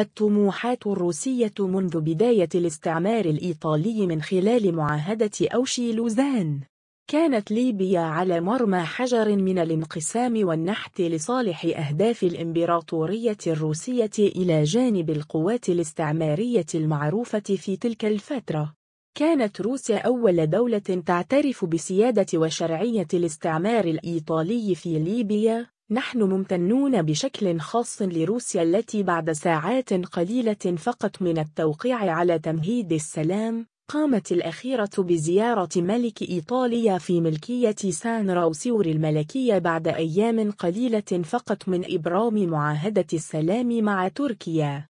الطموحات الروسية منذ بداية الاستعمار الإيطالي من خلال معاهدة أوشي لوزان كانت ليبيا على مرمى حجر من الانقسام والنحت لصالح أهداف الإمبراطورية الروسية إلى جانب القوات الاستعمارية المعروفة في تلك الفترة. كانت روسيا أول دولة تعترف بسيادة وشرعية الاستعمار الإيطالي في ليبيا، نحن ممتنون بشكل خاص لروسيا التي بعد ساعات قليلة فقط من التوقيع على تمهيد السلام قامت الأخيرة بزيارة ملك إيطاليا في ملكية سان راوسيور الملكية بعد أيام قليلة فقط من إبرام معاهدة السلام مع تركيا